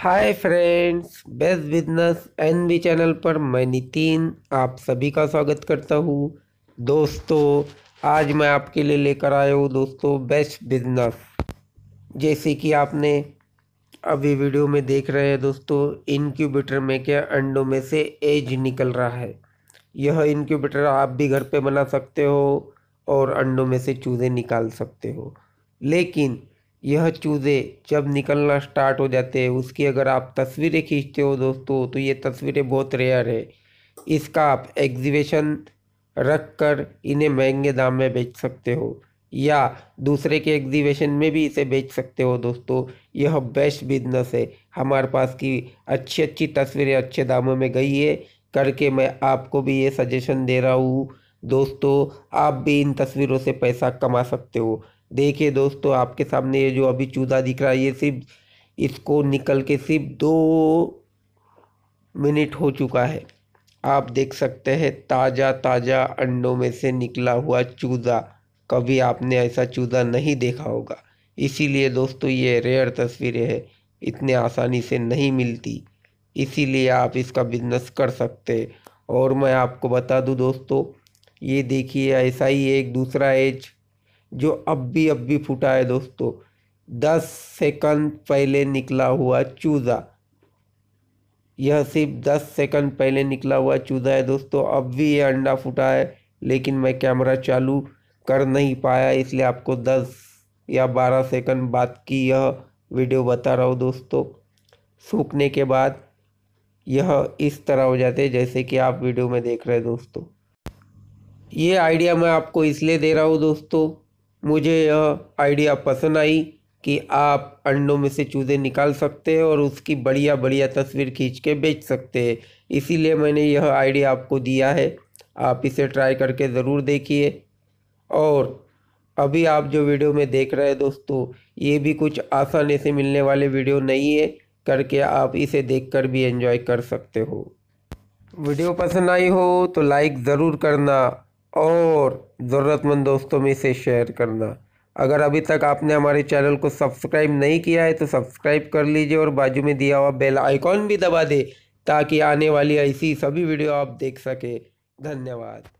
हाय friends best business N B channel पर मैं नितिन आप सभी का स्वागत करता हूँ दोस्तों आज मैं आपके लिए लेकर आया हूँ दोस्तों बेस्ट बिजनेस जैसे कि आपने अभी वीडियो में देख रहे हैं दोस्तों इनक्यूबेटर में क्या अंडों में से एज निकल रहा है यह इनक्यूबेटर आप भी घर पे बना सकते हो और अंडों में से चूज़े निकाल सकते हो लेकिन यह चूज़े जब निकलना स्टार्ट हो जाते हैं उसकी अगर आप तस्वीरें खींचते हो दोस्तों तो ये तस्वीरें बहुत रेयर है इसका आप एग्जीबिशन रख कर इन्हें महंगे दाम में बेच सकते हो या दूसरे के एग्जीबिशन में भी इसे बेच सकते हो दोस्तों यह बेस्ट बिजनेस है हमारे पास की अच्छी अच्छी तस्वीरें अच्छे दामों में गई है करके मैं आपको भी ये सजेशन दे रहा हूँ दोस्तों आप भी इन तस्वीरों से पैसा कमा सकते हो देखिए दोस्तों आपके सामने ये जो अभी चूजा दिख रहा है ये सिर्फ इसको निकल के सिर्फ दो मिनट हो चुका है आप देख सकते हैं ताज़ा ताज़ा अंडों में से निकला हुआ चूज़ा कभी आपने ऐसा चूज़ा नहीं देखा होगा इसीलिए दोस्तों ये रेयर तस्वीरें हैं इतने आसानी से नहीं मिलती इसीलिए आप इसका बिज़नेस कर सकते और मैं आपको बता दूं दोस्तों ये देखिए ऐसा ही एक दूसरा एज जो अब भी अब भी फूटा है दोस्तों दस सेकंड पहले निकला हुआ चूज़ा यह सिर्फ दस सेकंड पहले निकला हुआ चूज़ा है दोस्तों अब भी ये अंडा फूटा है लेकिन मैं कैमरा चालू कर नहीं पाया इसलिए आपको दस या बारह सेकंड बाद की यह वीडियो बता रहा हूँ दोस्तों सूखने के बाद यह इस तरह हो जाते हैं जैसे कि आप वीडियो में देख रहे हैं दोस्तों ये आइडिया मैं आपको इसलिए दे रहा हूँ दोस्तों मुझे यह आइडिया पसंद आई कि आप अंडों में से चूज़े निकाल सकते हैं और उसकी बढ़िया बढ़िया तस्वीर खींच के बेच सकते हैं इसीलिए मैंने यह आइडिया आपको दिया है आप इसे ट्राई करके ज़रूर देखिए और अभी आप जो वीडियो में देख रहे हैं दोस्तों ये भी कुछ आसानी से मिलने वाले वीडियो नहीं है करके आप इसे देखकर भी एंजॉय कर सकते हो वीडियो पसंद आई हो तो लाइक ज़रूर करना और ज़रूरतमंद दोस्तों में इसे शेयर करना अगर अभी तक आपने हमारे चैनल को सब्सक्राइब नहीं किया है तो सब्सक्राइब कर लीजिए और बाजू में दिया हुआ बेल आइकॉन भी दबा दे ताकि आने वाली ऐसी सभी वीडियो आप देख सकें धन्यवाद